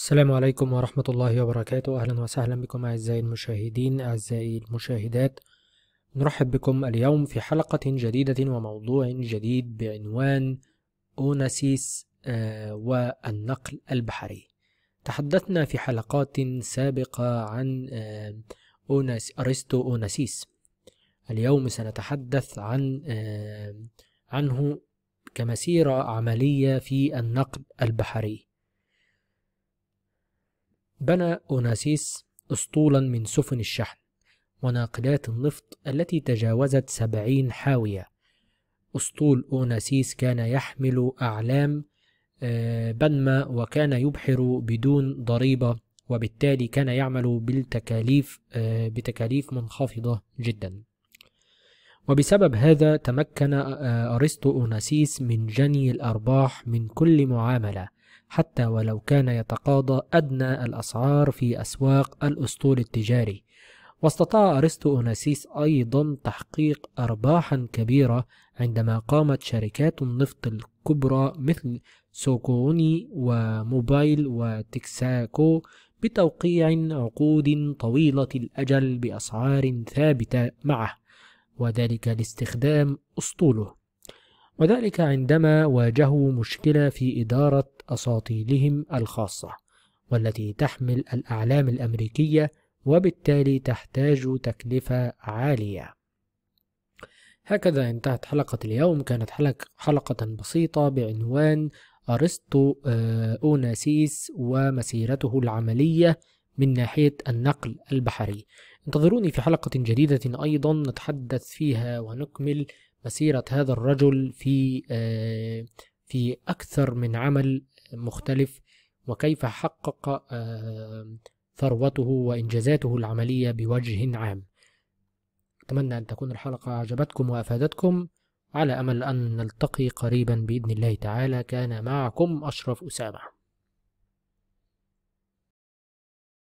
السلام عليكم ورحمة الله وبركاته أهلا وسهلا بكم أعزائي المشاهدين أعزائي المشاهدات نرحب بكم اليوم في حلقة جديدة وموضوع جديد بعنوان أوناسيس آه، والنقل البحري تحدثنا في حلقات سابقة عن آه، أوناس أرسطو أوناسيس اليوم سنتحدث عن آه، عنه كمسيرة عملية في النقل البحري بنى أوناسيس أسطولا من سفن الشحن وناقلات النفط التي تجاوزت سبعين حاوية أسطول أوناسيس كان يحمل أعلام آه، بنما وكان يبحر بدون ضريبة وبالتالي كان يعمل بالتكاليف آه، بتكاليف منخفضة جدا وبسبب هذا تمكن آه، أرسطو أوناسيس من جني الأرباح من كل معاملة حتى ولو كان يتقاضى أدنى الأسعار في أسواق الأسطول التجاري واستطاع أرسطو أوناسيس أيضا تحقيق أرباحا كبيرة عندما قامت شركات النفط الكبرى مثل سوكوني وموبايل وتكساكو بتوقيع عقود طويلة الأجل بأسعار ثابتة معه وذلك لاستخدام أسطوله وذلك عندما واجهوا مشكلة في إدارة أساطيلهم الخاصة والتي تحمل الأعلام الأمريكية وبالتالي تحتاج تكلفة عالية هكذا انتهت حلقة اليوم كانت حلق حلقة بسيطة بعنوان أرسطو آه، أوناسيس ومسيرته العملية من ناحية النقل البحري انتظروني في حلقة جديدة أيضا نتحدث فيها ونكمل مسيرة هذا الرجل في آه، في أكثر من عمل مختلف وكيف حقق آه، ثروته وإنجازاته العملية بوجه عام أتمنى أن تكون الحلقة أعجبتكم وأفادتكم على أمل أن نلتقي قريبا بإذن الله تعالى كان معكم أشرف أسامة